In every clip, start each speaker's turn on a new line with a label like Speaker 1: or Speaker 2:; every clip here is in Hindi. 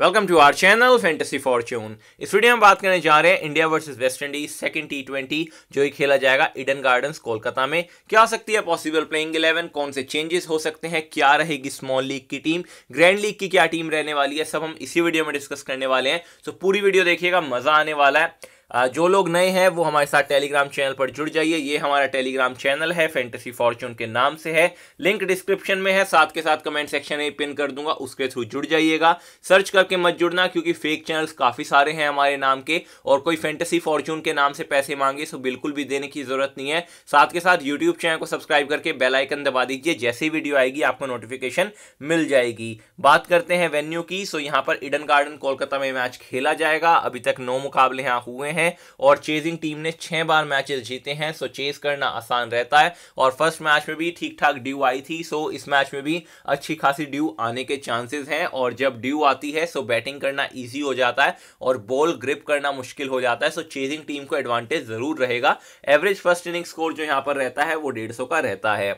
Speaker 1: welcome to our channel fantasy fortune इस वीडियो में बात करने जा रहे हैं India versus West Indies second T twenty जो ही खेला जाएगा इडन गार्डन्स कोलकाता में क्या हो सकती है पॉसिबल प्लेइंग इलेवन कौन से चेंजेस हो सकते हैं क्या रहेगी स्मॉल लीग की टीम ग्रैंड लीग की क्या टीम रहने वाली है सब हम इसी वीडियो में डिस्कस करने वाले हैं सो पूरी वीडियो देखिएगा मजा आने वाला है जो लोग नए हैं वो हमारे साथ टेलीग्राम चैनल पर जुड़ जाइए ये हमारा टेलीग्राम चैनल है फैंटेसी फॉर्चून के नाम से है लिंक डिस्क्रिप्शन में है साथ के साथ कमेंट सेक्शन में पिन कर दूंगा उसके थ्रू जुड़ जाइएगा सर्च करके मत जुड़ना क्योंकि फेक चैनल्स काफ़ी सारे हैं हमारे नाम के और कोई फैंटेसी फॉर्चून के नाम से पैसे मांगे सो तो बिल्कुल भी देने की ज़रूरत नहीं है साथ के साथ यूट्यूब चैनल को सब्सक्राइब करके बेलाइकन दबा दीजिए जैसी वीडियो आएगी आपको नोटिफिकेशन मिल जाएगी बात करते हैं वेन्यू की सो यहाँ पर इडन गार्डन कोलकाता में मैच खेला जाएगा अभी तक नौ मुकाबले यहाँ हुए हैं हैं और चेजिंग टीम ने छह बार मैचेस जीते हैं सो चेज करना आसान रहता है और फर्स्ट मैच में भी ठीक ठाक ड्यू आई थी सो इस मैच में भी अच्छी खासी ड्यू आने के चांसेस हैं और जब ड्यू आती है सो बैटिंग करना ईजी हो जाता है और बॉल ग्रिप करना मुश्किल हो जाता है सो चेजिंग टीम को एडवांटेज जरूर रहेगा एवरेज फर्स्ट इनिंग स्कोर जो यहाँ पर रहता है वो डेढ़ का रहता है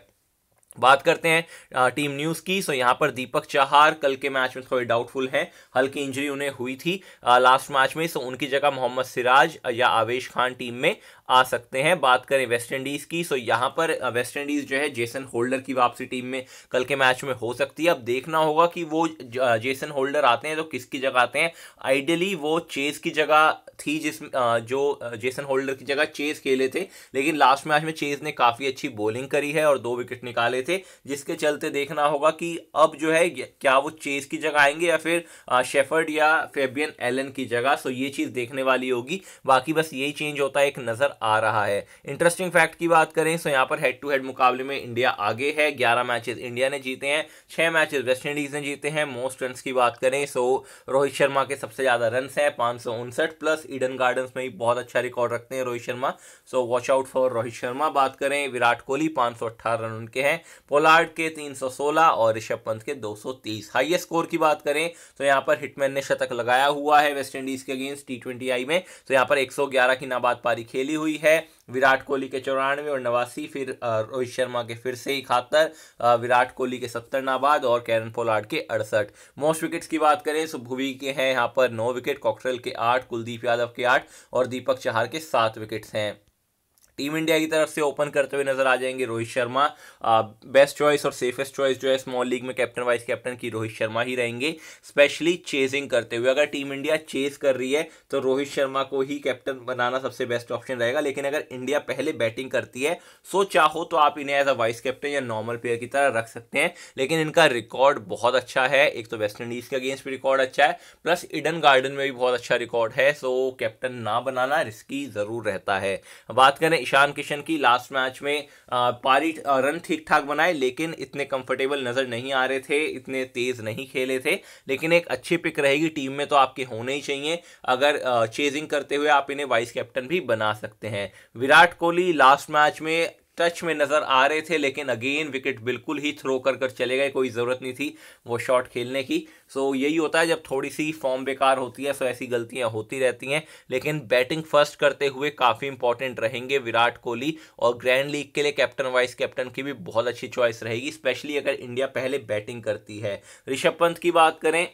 Speaker 1: बात करते हैं टीम न्यूज़ की सो यहाँ पर दीपक चाहार कल के मैच में थोड़े डाउटफुल हैं हल्की इंजरी उन्हें हुई थी लास्ट मैच में सो उनकी जगह मोहम्मद सिराज या आवेश खान टीम में आ सकते हैं बात करें वेस्ट इंडीज़ की सो तो यहाँ पर वेस्ट इंडीज़ जो है जेसन होल्डर की वापसी टीम में कल के मैच में हो सकती है अब देखना होगा कि वो जेसन होल्डर आते हैं तो किसकी जगह आते हैं आइडियली वो चेज़ की जगह थी जिस जो जेसन होल्डर की जगह चेज़ खेले थे लेकिन लास्ट मैच में चेज़ ने काफ़ी अच्छी बॉलिंग करी है और दो विकेट निकाले थे जिसके चलते देखना होगा कि अब जो है क्या वो चेज़ की जगह आएंगे या फिर शेफर्ड या फेबियन एलन की जगह सो ये चीज़ देखने वाली होगी बाकी बस यही चेंज होता है एक नज़र आ रहा है इंटरेस्टिंग फैक्ट की बात करें तो यहाँ पर हेड टू हेड मुकाबले में इंडिया आगे है ग्यारह मैचेस इंडिया ने जीते हैं छः मैचेस वेस्ट इंडीज़ ने जीते हैं मोस्ट रन की बात करें सो रोहित शर्मा के सबसे ज़्यादा रन हैं पाँच प्लस ईडन गार्डन्स में भी बहुत अच्छा रिकॉर्ड रखते हैं Rohit Sharma so watch out for Rohit Sharma बात करें विराट कोहली पाँच रन उनके हैं पोलार्ड के तीन और ऋषभ पंत के दो हाईएस्ट स्कोर की बात करें तो यहाँ पर हिटमैन ने शतक लगाया हुआ है वेस्ट इंडीज़ के अगेंस्ट टी आई में तो यहाँ पर 111 की नाबाद पारी खेली हुई है विराट कोहली के चौरानवे और नवासी फिर रोहित शर्मा के फिर से इकहत्तर विराट कोहली के सत्तर नाबाद और कैरन पोलार्ड के अड़सठ मोस्ट विकेट्स की बात करें तो के हैं यहाँ पर नौ विकेट कॉकरेल के आठ कुलदीप यादव के आठ और दीपक चहार के सात विकेट्स हैं टीम इंडिया की तरफ से ओपन करते हुए नजर आ जाएंगे रोहित शर्मा बेस्ट चॉइस और सेफेस्ट चॉइस जो है स्मॉल लीग में कैप्टन वाइस कैप्टन की रोहित शर्मा ही रहेंगे स्पेशली चेजिंग करते हुए अगर टीम इंडिया चेज कर रही है तो रोहित शर्मा को ही कैप्टन बनाना सबसे बेस्ट ऑप्शन रहेगा लेकिन अगर इंडिया पहले बैटिंग करती है सो चाहो तो आप इन्हें एज अ वाइस कैप्टन या नॉर्मल प्लेयर की तरह रख सकते हैं लेकिन इनका रिकॉर्ड बहुत अच्छा है एक तो वेस्ट इंडीज के अगेंस्ट भी रिकॉर्ड अच्छा है प्लस इडन गार्डन में भी बहुत अच्छा रिकॉर्ड है सो कैप्टन ना बनाना रिस्की जरूर रहता है बात करें ईशान किशन की लास्ट मैच में पारी रन ठीक ठाक बनाए लेकिन इतने कंफर्टेबल नज़र नहीं आ रहे थे इतने तेज़ नहीं खेले थे लेकिन एक अच्छी पिक रहेगी टीम में तो आपके होने ही चाहिए अगर चेजिंग करते हुए आप इन्हें वाइस कैप्टन भी बना सकते हैं विराट कोहली लास्ट मैच में टच में नज़र आ रहे थे लेकिन अगेन विकेट बिल्कुल ही थ्रो कर कर चले गए कोई ज़रूरत नहीं थी वो शॉट खेलने की सो so, यही होता है जब थोड़ी सी फॉर्म बेकार होती है सो so ऐसी गलतियां होती रहती हैं लेकिन बैटिंग फर्स्ट करते हुए काफ़ी इंपॉर्टेंट रहेंगे विराट कोहली और ग्रैंड लीग के लिए कैप्टन वाइस कैप्टन की भी बहुत अच्छी चॉइस रहेगी स्पेशली अगर इंडिया पहले बैटिंग करती है ऋषभ पंत की बात करें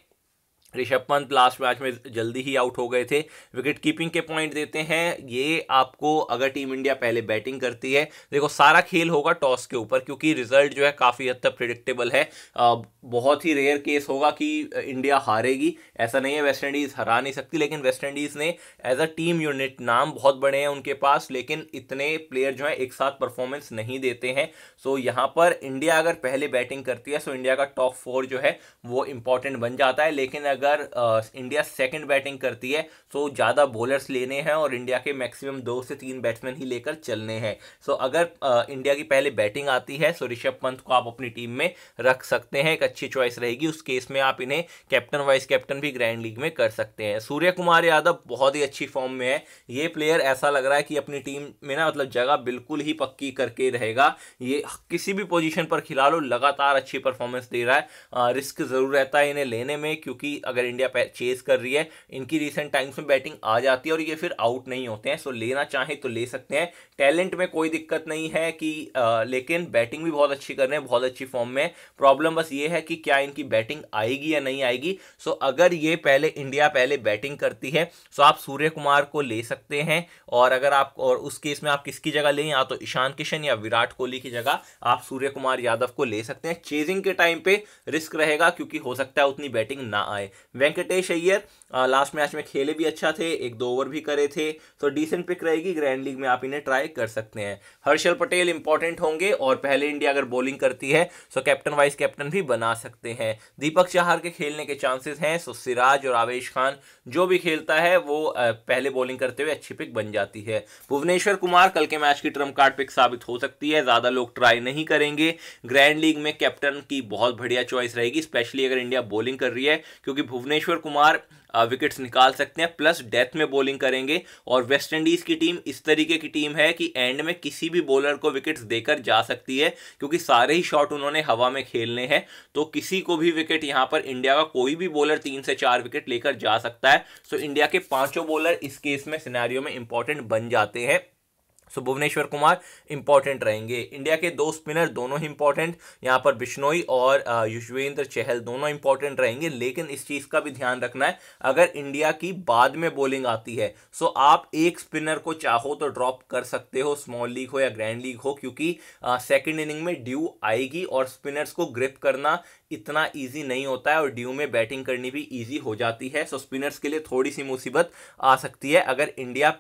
Speaker 1: ऋषभ पंत लास्ट मैच में जल्दी ही आउट हो गए थे विकेट कीपिंग के पॉइंट देते हैं ये आपको अगर टीम इंडिया पहले बैटिंग करती है देखो सारा खेल होगा टॉस के ऊपर क्योंकि रिजल्ट जो है काफ़ी हद तक प्रिडिक्टेबल है बहुत ही रेयर केस होगा कि इंडिया हारेगी ऐसा नहीं है वेस्ट इंडीज़ हरा नहीं सकती लेकिन वेस्ट इंडीज़ ने एज अ टीम यूनिट नाम बहुत बड़े हैं उनके पास लेकिन इतने प्लेयर जो हैं एक साथ परफॉर्मेंस नहीं देते हैं सो यहाँ पर इंडिया अगर पहले बैटिंग करती है सो इंडिया का टॉप फोर जो है वो इंपॉर्टेंट बन जाता है लेकिन अगर इंडिया सेकंड बैटिंग करती है तो ज़्यादा बॉलर्स लेने हैं और इंडिया के मैक्सिमम दो से तीन बैट्समैन ही लेकर चलने हैं सो अगर इंडिया की पहले बैटिंग आती है सो तो ऋषभ पंत को आप अपनी टीम में रख सकते हैं एक अच्छी चॉइस रहेगी उस केस में आप इन्हें कैप्टन वाइस कैप्टन भी ग्रैंड लीग में कर सकते हैं सूर्य कुमार यादव बहुत ही अच्छी फॉर्म में है ये प्लेयर ऐसा लग रहा है कि अपनी टीम में ना मतलब जगह बिल्कुल ही पक्की करके रहेगा ये किसी भी पोजिशन पर खिला लो लगातार अच्छी परफॉर्मेंस दे रहा है रिस्क ज़रूर रहता है इन्हें लेने में क्योंकि अगर इंडिया चेज कर रही है इनकी रिसेंट टाइम्स में बैटिंग आ जाती है और ये फिर आउट नहीं होते हैं सो लेना चाहे तो ले सकते हैं टैलेंट में कोई दिक्कत नहीं है कि आ, लेकिन बैटिंग भी बहुत अच्छी कर रहे हैं बहुत अच्छी फॉर्म में प्रॉब्लम बस ये है कि क्या इनकी बैटिंग आएगी या नहीं आएगी सो अगर ये पहले इंडिया पहले बैटिंग करती है सो आप सूर्य कुमार को ले सकते हैं और अगर आप और उस केस में आप किसकी जगह लें या तो ईशान किशन या विराट कोहली की जगह आप सूर्य कुमार यादव को ले सकते हैं चेजिंग के टाइम पे रिस्क रहेगा क्योंकि हो सकता है उतनी बैटिंग ना आए वेंकटेश अय्यर लास्ट मैच में खेले भी अच्छा थे एक दो ओवर भी करे थे तो डिसेंट पिक रहेगी ग्रैंड लीग में आप इन्हें ट्राई कर सकते हैं हर्षल पटेल इंपॉर्टेंट होंगे और पहले इंडिया अगर बॉलिंग करती है तो कैप्टन वाइस कैप्टन भी बना सकते हैं दीपक चाहर के खेलने के चांसेस हैं सो तो सिराज और आवेश खान जो भी खेलता है वो पहले बॉलिंग करते हुए अच्छी पिक बन जाती है भुवनेश्वर कुमार कल के मैच की ट्रम कार्ड पिक साबित हो सकती है ज़्यादा लोग ट्राई नहीं करेंगे ग्रैंड लीग में कैप्टन की बहुत बढ़िया चॉइस रहेगी स्पेशली अगर इंडिया बॉलिंग कर रही है क्योंकि भुवनेश्वर कुमार विकेट्स निकाल सकते हैं प्लस डेथ में बॉलिंग करेंगे और वेस्ट इंडीज़ की टीम इस तरीके की टीम है कि एंड में किसी भी बॉलर को विकेट्स देकर जा सकती है क्योंकि सारे ही शॉट उन्होंने हवा में खेलने हैं तो किसी को भी विकेट यहाँ पर इंडिया का कोई भी बॉलर तीन से चार विकेट लेकर जा सकता है सो इंडिया के पाँचों बॉलर इस केस में सिनारियों में इंपॉर्टेंट बन जाते हैं सो भुवनेश्वर कुमार इंपॉर्टेंट रहेंगे इंडिया के दो स्पिनर दोनों ही इंपॉर्टेंट यहाँ पर बिश्नोई और युजवेंद्र चहल दोनों इंपॉर्टेंट रहेंगे लेकिन इस चीज़ का भी ध्यान रखना है अगर इंडिया की बाद में बॉलिंग आती है सो आप एक स्पिनर को चाहो तो ड्रॉप कर सकते हो स्मॉल लीग हो या ग्रैंड लीग हो क्योंकि सेकेंड इनिंग में ड्यू आएगी और स्पिनर्स को ग्रिप करना इतना ईजी नहीं होता है और ड्यू में बैटिंग करनी भी ईजी हो जाती है सो स्पिनर्स के लिए थोड़ी सी मुसीबत आ सकती है अगर इंडिया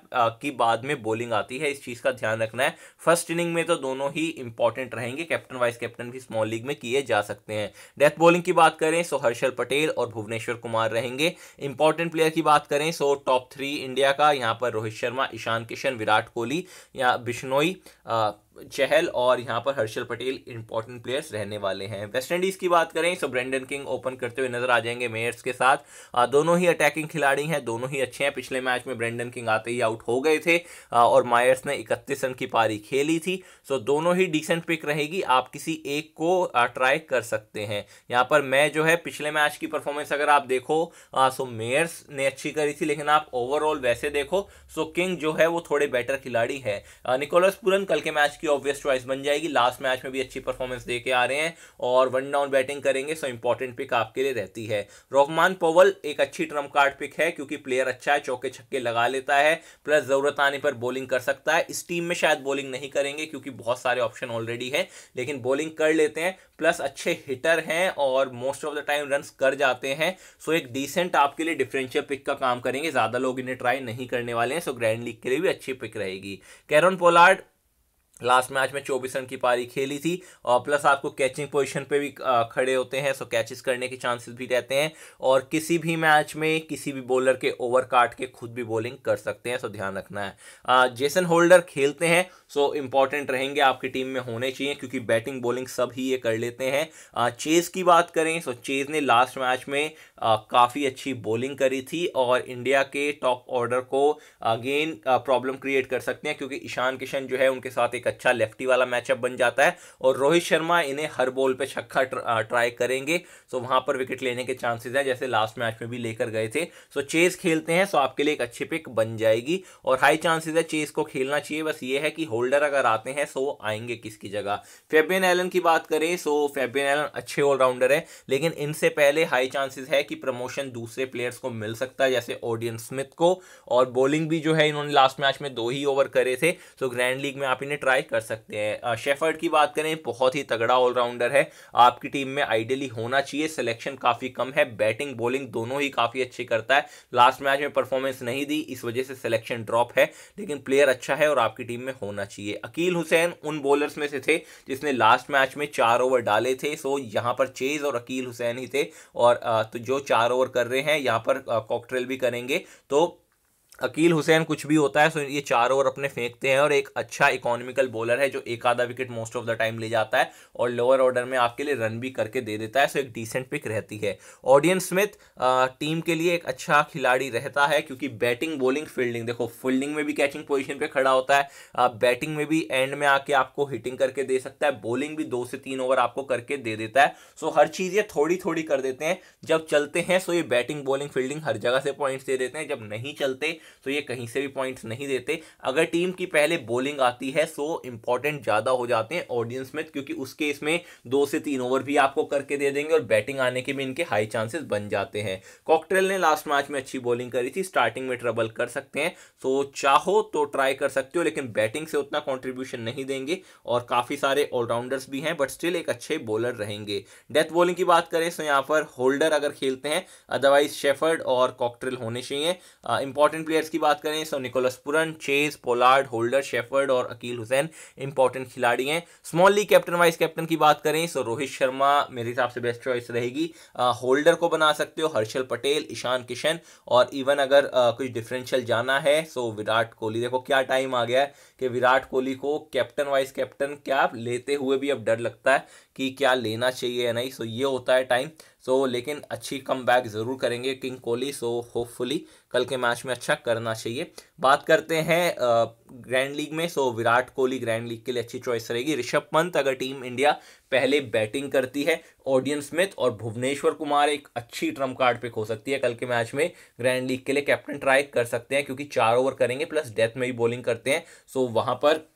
Speaker 1: की बाद में बॉलिंग आती है इस चीज़ चीज़ का ध्यान रखना है फर्स्ट इनिंग में तो दोनों ही इंपॉर्टेंट रहेंगे कैप्टन वाइस कैप्टन भी स्मॉल लीग में किए जा सकते हैं डेथ बॉलिंग की बात करें सो हर्षल पटेल और भुवनेश्वर कुमार रहेंगे इंपॉर्टेंट प्लेयर की बात करें सो टॉप थ्री इंडिया का यहां पर रोहित शर्मा ईशान किशन विराट कोहली या बिश्नोई चहल और यहाँ पर हर्षल पटेल इंपॉर्टेंट प्लेयर्स रहने वाले हैं वेस्ट इंडीज़ की बात करें तो ब्रेंडन किंग ओपन करते हुए नजर आ जाएंगे मेयर्स के साथ आ, दोनों ही अटैकिंग खिलाड़ी हैं दोनों ही अच्छे हैं पिछले मैच में ब्रेंडन किंग आते ही आउट हो गए थे आ, और मायर्स ने इकतीस रन की पारी खेली थी सो दोनों ही डिसेंट पिक रहेगी आप किसी एक को ट्राई कर सकते हैं यहाँ पर मैं जो है पिछले मैच की परफॉर्मेंस अगर आप देखो सो मेयर्स ने अच्छी करी थी लेकिन आप ओवरऑल वैसे देखो सो किंग जो है वो थोड़े बेटर खिलाड़ी है निकोलस पुरन कल के मैच की की ऑब्वियस चॉइस बन जाएगी लास्ट मैच में भी अच्छी परफॉर्मेंस दे आ रहे हैं और वन डाउन बैटिंग करेंगे सो इंपॉर्टेंट पिक आपके लिए रहती है रोहमान पोवल एक अच्छी ट्रम्प कार्ड पिक है क्योंकि प्लेयर अच्छा है चौके छक्के लगा लेता है प्लस ज़रूरत आने पर बॉलिंग कर सकता है इस टीम में शायद बॉलिंग नहीं करेंगे क्योंकि बहुत सारे ऑप्शन ऑलरेडी है लेकिन बॉलिंग कर लेते हैं प्लस अच्छे हिटर हैं और most of the time run कर जाते हैं सो एक डिसेंट आपके लिए डिफरेंशियल पिक का काम करेंगे ज़्यादा लोग इन्हें ट्राई नहीं करने वाले हैं सो ग्रैंड लीग के लिए भी अच्छी पिक रहेगी कैरन पोलार्ड लास्ट मैच में चौबीस रन की पारी खेली थी और प्लस आपको कैचिंग पोजीशन पे भी खड़े होते हैं सो कैचेस करने के चांसेस भी रहते हैं और किसी भी मैच में किसी भी बॉलर के ओवर काट के खुद भी बॉलिंग कर सकते हैं सो ध्यान रखना है जेसन होल्डर खेलते हैं सो इंपॉर्टेंट रहेंगे आपकी टीम में होने चाहिए क्योंकि बैटिंग बॉलिंग सब ही ये कर लेते हैं चेज़ की बात करें सो चेज़ ने लास्ट मैच में काफ़ी अच्छी बॉलिंग करी थी और इंडिया के टॉप ऑर्डर को अगेन प्रॉब्लम क्रिएट कर सकते हैं क्योंकि ईशान किशन जो है उनके साथ एक अच्छा लेफ्टी वाला मैचअप बन जाता है और रोहित शर्मा इन्हें हर बॉल पर छक्का ट्राई करेंगे सो वहाँ पर विकेट लेने के चांसेज हैं जैसे लास्ट मैच में भी लेकर गए थे सो चेज़ खेलते हैं सो आपके लिए एक अच्छी पिक बन जाएगी और हाई चांसेज है चेज़ को खेलना चाहिए बस ये है कि हो होल्डर अगर आते हैं सो आएंगे किसकी जगह फेबियन एलन की बात करें सो फेबियन एलन अच्छे ऑलराउंडर है लेकिन इनसे पहले हाई चांसेस है कि प्रमोशन दूसरे प्लेयर्स को मिल सकता है जैसे ऑडियन स्मिथ को और बॉलिंग भी जो है इन्होंने लास्ट मैच में दो ही ओवर करे थे तो ग्रैंड लीग में आप इन्हें ट्राई कर सकते हैं शेफर्ड की बात करें बहुत ही तगड़ा ऑलराउंडर है आपकी टीम में आइडियली होना चाहिए सिलेक्शन काफ़ी कम है बैटिंग बॉलिंग दोनों ही काफ़ी अच्छी करता है लास्ट मैच में परफॉर्मेंस नहीं दी इस वजह से सिलेक्शन ड्रॉप है लेकिन प्लेयर अच्छा है और आपकी टीम में होना चाहिए अकील हुसैन उन बॉलर्स में से थे जिसने लास्ट मैच में चार ओवर डाले थे सो यहाँ पर चेज और अकील हुसैन ही थे और तो जो चार ओवर कर रहे हैं यहाँ पर कॉकट्रेल भी करेंगे तो अकील हुसैन कुछ भी होता है सो ये चार ओवर अपने फेंकते हैं और एक अच्छा इकोनॉमिकल बॉलर है जो एक आधा wicket most of the time ले जाता है और लोअर ऑर्डर में आपके लिए रन भी करके दे देता है सो एक डिसेंट पिक रहती है ऑडियन स्मिथ टीम के लिए एक अच्छा खिलाड़ी रहता है क्योंकि बैटिंग बॉलिंग फील्डिंग देखो फील्डिंग में भी कैचिंग पोजिशन पर खड़ा होता है बैटिंग में भी एंड में आके आपको हिटिंग करके दे सकता है बॉलिंग भी दो से तीन ओवर आपको करके दे देता है सो हर चीज़ ये थोड़ी थोड़ी कर देते हैं जब चलते हैं सो ये बैटिंग बॉलिंग फील्डिंग हर जगह से पॉइंट्स दे देते हैं जब नहीं चलते तो ये कहीं से भी पॉइंट्स नहीं देते अगर टीम की पहले बॉलिंग आती है सो इंपॉर्टेंट ज़्यादा हो जाते हैं ऑडियंस में क्योंकि उसके इसमें दो से तीन ओवर भी आपको करके दे देंगे और बैटिंग आने के भी इनके हाई चांसेस बन जाते हैं कॉकटेल ने लास्ट मैच में अच्छी बॉलिंग करी थी स्टार्टिंग में ट्रबल कर सकते हैं सो चाहो तो ट्राई कर सकते हो लेकिन बैटिंग से उतना कॉन्ट्रीब्यूशन नहीं देंगे और काफ़ी सारे ऑलराउंडर्स भी हैं बट स्टिल एक अच्छे बॉलर रहेंगे डेथ बॉलिंग की बात करें तो यहाँ पर होल्डर अगर खेलते हैं अदरवाइज शेफर्ड और कॉकटेल होने चाहिए इंपॉर्टेंट प्लेयर प्लेयर्स की बात करें तो Nicholas Pooran Chase Pollard Holder Shepherd और अकील हुसैन इंपॉर्टेंट खिलाड़ी हैं small league captain vice captain की बात करें तो रोहित शर्मा मेरे हिसाब से बेस्ट चॉइस रहेगी होल्डर को बना सकते हो हर्षल पटेल ईशान किशन और इवन अगर आ, कुछ डिफरेंशियल जाना है सो विराट कोहली देखो क्या टाइम आ गया है कि विराट कोहली को कैप्टन वाइस कैप्टन क्या लेते हुए भी अब डर लगता है कि क्या लेना चाहिए या नहीं सो ये होता है टाइम सो तो लेकिन अच्छी कम बैक ज़रूर करेंगे किंग कोहली सो होपफुली कल के मैच में अच्छा करना चाहिए बात करते हैं ग्रैंड लीग में so Virat Kohli grand league के लिए अच्छी चॉइस रहेगी ऋषभ पंत अगर टीम इंडिया पहले बैटिंग करती है ऑडियन स्मिथ और भुवनेश्वर कुमार एक अच्छी ट्रम्प कार्ड पिक हो सकती है कल के मैच में ग्रैंड लीग के लिए कैप्टन ट्राई कर सकते हैं क्योंकि चार ओवर करेंगे प्लस डेथ में भी बॉलिंग करते हैं सो वहाँ पर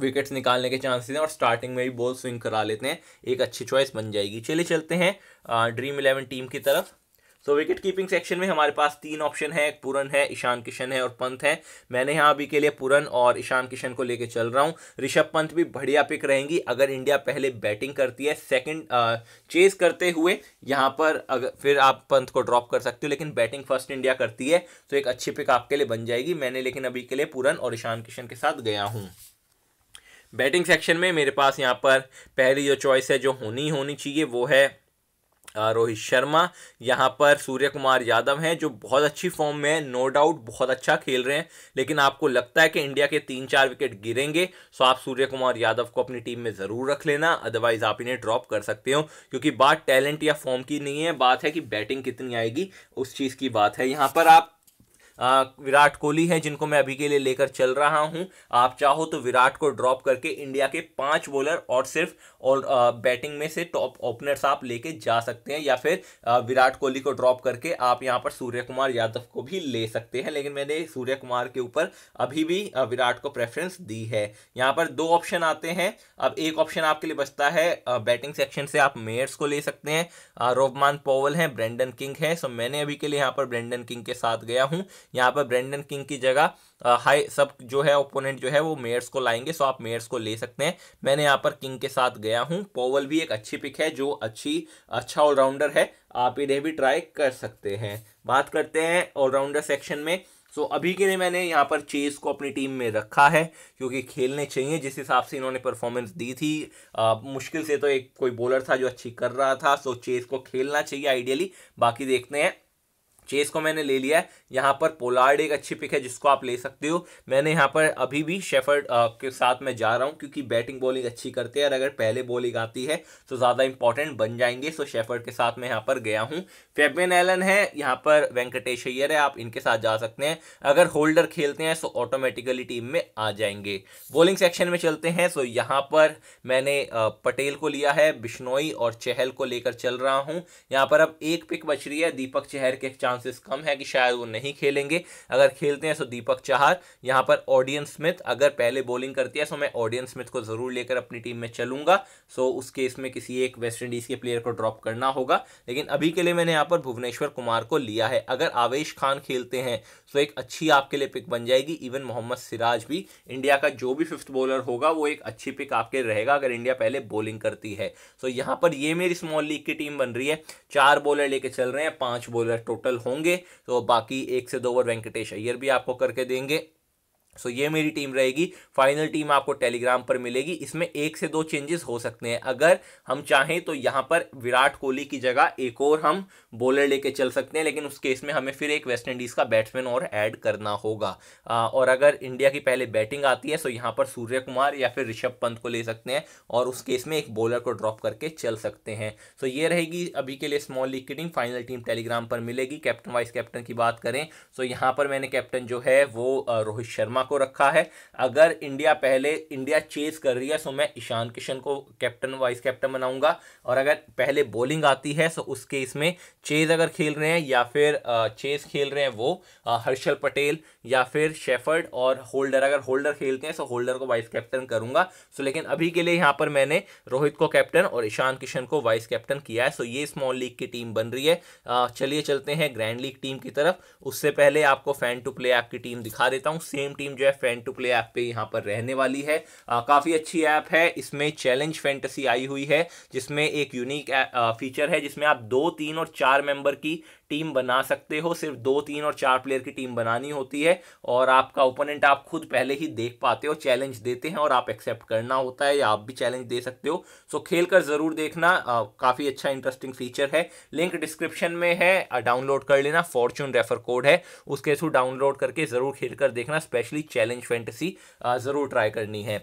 Speaker 1: विकेट्स निकालने के चांसेस हैं और स्टार्टिंग में भी बॉल स्विंग करा लेते हैं एक अच्छी चॉइस बन जाएगी चलिए चलते हैं ड्रीम इलेवन टीम की तरफ सो विकेट कीपिंग सेक्शन में हमारे पास तीन ऑप्शन है पूरन है ईशान किशन है और पंत है मैंने यहाँ अभी के लिए पूरन और ईशान किशन को लेके चल रहा हूँ ऋषभ पंत भी बढ़िया पिक रहेंगी अगर इंडिया पहले बैटिंग करती है सेकंड चेज करते हुए यहाँ पर अगर फिर आप पंत को ड्रॉप कर सकते हो लेकिन बैटिंग फर्स्ट इंडिया करती है तो एक अच्छी पिक आपके लिए बन जाएगी मैंने लेकिन अभी के लिए पूरन और ईशान किशन के साथ गया हूँ बैटिंग सेक्शन में मेरे पास यहाँ पर पहली जो चॉइस है जो होनी होनी चाहिए वो है रोहित शर्मा यहाँ पर सूर्य कुमार यादव हैं जो बहुत अच्छी फॉर्म में है नो डाउट बहुत अच्छा खेल रहे हैं लेकिन आपको लगता है कि इंडिया के तीन चार विकेट गिरेंगे सो आप सूर्य कुमार यादव को अपनी टीम में ज़रूर रख लेना अदरवाइज आप इन्हें ड्रॉप कर सकते हो क्योंकि बात टैलेंट या फॉर्म की नहीं है बात है कि बैटिंग कितनी आएगी उस चीज़ की बात है यहाँ पर आप विराट कोहली हैं जिनको मैं अभी के लिए लेकर चल रहा हूं आप चाहो तो विराट को ड्रॉप करके इंडिया के पांच बॉलर और सिर्फ और बैटिंग में से टॉप ओपनर्स आप लेके जा सकते हैं या फिर विराट कोहली को ड्रॉप करके आप यहाँ पर सूर्य कुमार यादव को भी ले सकते हैं लेकिन मैंने सूर्य कुमार के ऊपर अभी भी विराट को प्रेफरेंस दी है यहाँ पर दो ऑप्शन आते हैं अब एक ऑप्शन आपके लिए बचता है बैटिंग सेक्शन से आप मेयर्स को ले सकते हैं रोबमान पोवल हैं ब्रेंडन किंग है सो मैंने अभी के लिए यहाँ पर ब्रेंडन किंग के साथ गया हूँ यहाँ पर ब्रेंडन किंग की जगह हाई सब जो है ओपोनेंट जो है वो मेयर्स को लाएंगे सो आप मेयर्स को ले सकते हैं मैंने यहाँ पर किंग के साथ गया हूँ पोवल भी एक अच्छी पिक है जो अच्छी अच्छा ऑलराउंडर है आप इन्हें भी ट्राई कर सकते हैं बात करते हैं ऑलराउंडर सेक्शन में सो so, अभी के लिए मैंने यहाँ पर चेस को अपनी टीम में रखा है क्योंकि खेलने चाहिए जिस हिसाब से इन्होंने परफॉर्मेंस दी थी आ, मुश्किल से तो एक कोई बॉलर था जो अच्छी कर रहा था सो so, चेस को खेलना चाहिए आइडियली बाकी देखते हैं चेस को मैंने ले लिया है यहाँ पर पोलार्ड एक अच्छी पिक है जिसको आप ले सकते हो मैंने यहाँ पर अभी भी शेफर्ड के साथ मैं जा रहा हूँ क्योंकि बैटिंग बॉलिंग अच्छी करते हैं और अगर पहले बॉलिंग आती है तो ज़्यादा इंपॉर्टेंट बन जाएंगे सो शेफर्ड के साथ मैं यहाँ पर गया हूँ फेबिन एलन है यहाँ पर वेंकटेश अय्यर है आप इनके साथ जा सकते हैं अगर होल्डर खेलते हैं सो ऑटोमेटिकली टीम में आ जाएंगे बॉलिंग सेक्शन में चलते हैं सो यहाँ पर मैंने पटेल को लिया है बिश्नोई और चहल को लेकर चल रहा हूँ यहाँ पर अब एक पिक बच रही है दीपक चहर के चांस चांसेस कम है कि शायद वो नहीं खेलेंगे अगर खेलते हैं तो दीपक चाहर यहाँ पर ऑडियन स्मिथ अगर पहले बॉलिंग करती है तो मैं ऑडियन स्मिथ को ज़रूर लेकर अपनी टीम में चलूंगा सो उस केस में किसी एक वेस्ट इंडीज़ के प्लेयर को ड्रॉप करना होगा लेकिन अभी के लिए मैंने यहाँ पर भुवनेश्वर कुमार को लिया है अगर आवेश खान खेलते हैं तो एक अच्छी आपके लिए पिक बन जाएगी इवन मोहम्मद सिराज भी इंडिया का जो भी फिफ्थ बॉलर होगा वो एक अच्छी पिक आपके रहेगा अगर इंडिया पहले बॉलिंग करती है सो so, यहाँ पर ये मेरी स्मॉल लीग की टीम बन रही है चार बॉलर लेके चल रहे हैं पांच बॉलर टोटल होंगे तो बाकी एक से दो ओवर वेंकटेश अय्यर भी आपको करके देंगे सो so, ये मेरी टीम रहेगी फाइनल टीम आपको टेलीग्राम पर मिलेगी इसमें एक से दो चेंजेस हो सकते हैं अगर हम चाहें तो यहाँ पर विराट कोहली की जगह एक और हम बॉलर लेके चल सकते हैं लेकिन उस केस में हमें फिर एक वेस्ट इंडीज़ का बैट्समैन और ऐड करना होगा आ, और अगर इंडिया की पहले बैटिंग आती है सो यहाँ पर सूर्य कुमार या फिर ऋषभ पंत को ले सकते हैं और उस केस में एक बॉलर को ड्रॉप करके चल सकते हैं सो ये रहेगी अभी के लिए स्मॉल लीग की टीम फाइनल टीम टेलीग्राम पर मिलेगी कैप्टन वाइस कैप्टन की बात करें सो यहाँ पर मैंने कैप्टन जो है वो रोहित शर्मा शर्मा को रखा है अगर इंडिया पहले इंडिया चेस कर रही है सो मैं ईशान किशन को कैप्टन वाइस कैप्टन बनाऊंगा और अगर पहले बॉलिंग आती है सो उस केस में चेज अगर खेल रहे हैं या फिर चेस खेल रहे हैं वो हर्षल पटेल या फिर शेफर्ड और होल्डर अगर होल्डर खेलते हैं सो होल्डर को वाइस कैप्टन करूंगा सो लेकिन अभी के लिए यहाँ पर मैंने रोहित को कैप्टन और ईशान किशन को वाइस कैप्टन किया है सो ये स्मॉल लीग की टीम बन रही है चलिए चलते हैं ग्रैंड लीग टीम की तरफ उससे पहले आपको फैन टू प्ले ऐप की टीम दिखा देता हूँ सेम टीम टीम जो है फैन टू प्ले ऐप पे यहाँ पर रहने वाली है काफ़ी अच्छी ऐप है इसमें चैलेंज फैंटसी आई हुई है जिसमें एक यूनिक फीचर है जिसमें आप दो तीन और चार मेंबर की टीम बना सकते हो सिर्फ दो तीन और चार प्लेयर की टीम बनानी होती है और आपका ओपोनेंट आप खुद पहले ही देख पाते हो चैलेंज देते हैं और आप एक्सेप्ट करना होता है या आप भी चैलेंज दे सकते हो सो खेल कर ज़रूर देखना काफ़ी अच्छा इंटरेस्टिंग फीचर है लिंक डिस्क्रिप्शन में है डाउनलोड कर लेना फॉर्चून रेफर कोड है उसके थ्रू डाउनलोड करके ज़रूर खेल कर देखना स्पेशली चैलेंज फेंटसी ज़रूर ट्राई करनी है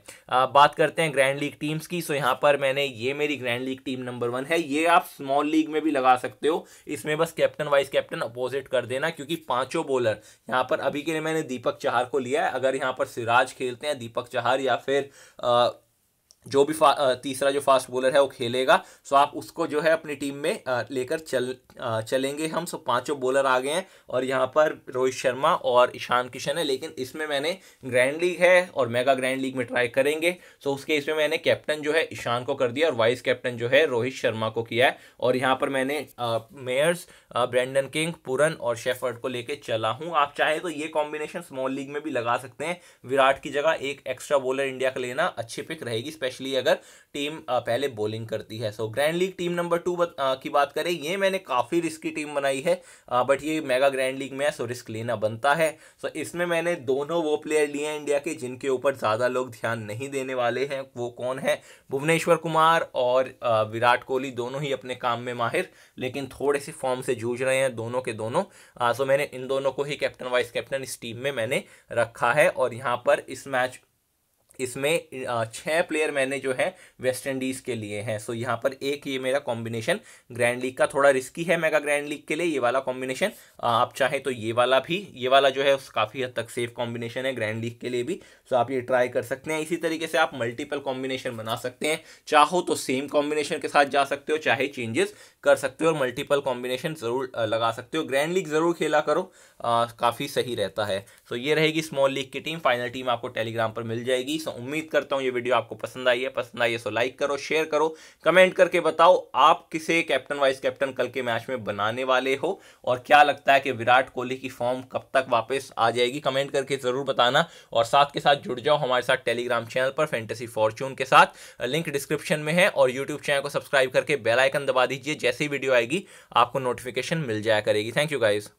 Speaker 1: बात करते हैं ग्रैंड लीग टीम्स की सो यहाँ पर मैंने ये मेरी grand league team number one है ये आप स्मॉल लीग में भी लगा सकते हो इसमें बस captain vice vice captain opposite कर देना क्योंकि पांचों बॉलर यहाँ पर अभी के लिए मैंने दीपक चाहर को लिया है अगर यहाँ पर सिराज खेलते हैं दीपक चहार या फिर आ, जो भी तीसरा जो फास्ट बॉलर है वो खेलेगा सो आप उसको जो है अपनी टीम में लेकर चल चलेंगे हम सो पांचों बॉलर आ गए हैं और यहाँ पर रोहित शर्मा और ईशान किशन है लेकिन इसमें मैंने ग्रैंड लीग है और मेगा ग्रैंड लीग में ट्राई करेंगे सो उसके इसमें मैंने कैप्टन जो है ईशान को कर दिया और वाइस कैप्टन जो है रोहित शर्मा को किया है और यहाँ पर मैंने मेयर्स ब्रैंडन किंग पुरन और शेफर्ड को लेके चला हूँ आप चाहे तो ये कॉम्बिनेशन स्मॉल लीग में भी लगा सकते हैं विराट की जगह एक एक्स्ट्रा बॉलर इंडिया का लेना अच्छी पिक रहेगी स्पेशल स्पेशली अगर टीम पहले बॉलिंग करती है so grand league team number two की बात करें ये मैंने काफ़ी रिस्की टीम बनाई है बट ये मेगा ग्रैंड लीग में है सो रिस्क लेना बनता है सो इसमें मैंने दोनों वो प्लेयर लिए हैं इंडिया के जिनके ऊपर ज़्यादा लोग ध्यान नहीं देने वाले हैं वो कौन है भुवनेश्वर कुमार और विराट कोहली दोनों ही अपने काम में माहिर लेकिन थोड़े से फॉर्म से जूझ रहे हैं दोनों के दोनों सो मैंने इन दोनों को ही कैप्टन वाइस कैप्टन इस टीम में मैंने रखा है और यहाँ पर इस मैच इसमें छः प्लेयर मैंने जो है वेस्ट इंडीज़ के लिए हैं सो यहाँ पर एक ये मेरा कॉम्बिनेशन ग्रैंड लीग का थोड़ा रिस्की है मेगा ग्रैंड लीग के लिए ये वाला कॉम्बिनेशन आप चाहें तो ये वाला भी ये वाला जो है काफ़ी हद तक सेफ कॉम्बिनेशन है ग्रैंड लीग के लिए भी सो आप ये ट्राई कर सकते हैं इसी तरीके से आप मल्टीपल कॉम्बिनेशन बना सकते हैं चाहो तो सेम कॉम्बिनेशन के साथ जा सकते हो चाहे चेंजेस कर सकते हो और मल्टीपल कॉम्बिनेशन ज़रूर लगा सकते हो ग्रैंड लीग ज़रूर खेला करो काफ़ी सही रहता है सो ये रहेगी स्मॉल लीग की टीम फाइनल टीम आपको टेलीग्राम पर मिल जाएगी दोस्तों उम्मीद करता हूँ ये वीडियो आपको पसंद आई है पसंद आई है सो तो लाइक करो शेयर करो कमेंट करके बताओ आप किसे कैप्टन वाइस कैप्टन कल के मैच में बनाने वाले हो और क्या लगता है कि विराट कोहली की फॉर्म कब तक वापस आ जाएगी कमेंट करके ज़रूर बताना और साथ के साथ जुड़ जाओ हमारे साथ टेलीग्राम चैनल पर फेंटेसी फॉर्चून के साथ लिंक डिस्क्रिप्शन में है और यूट्यूब चैनल को सब्सक्राइब करके बेलाइकन दबा दीजिए जैसी वीडियो आएगी आपको नोटिफिकेशन मिल जाया करेगी थैंक यू गाइज़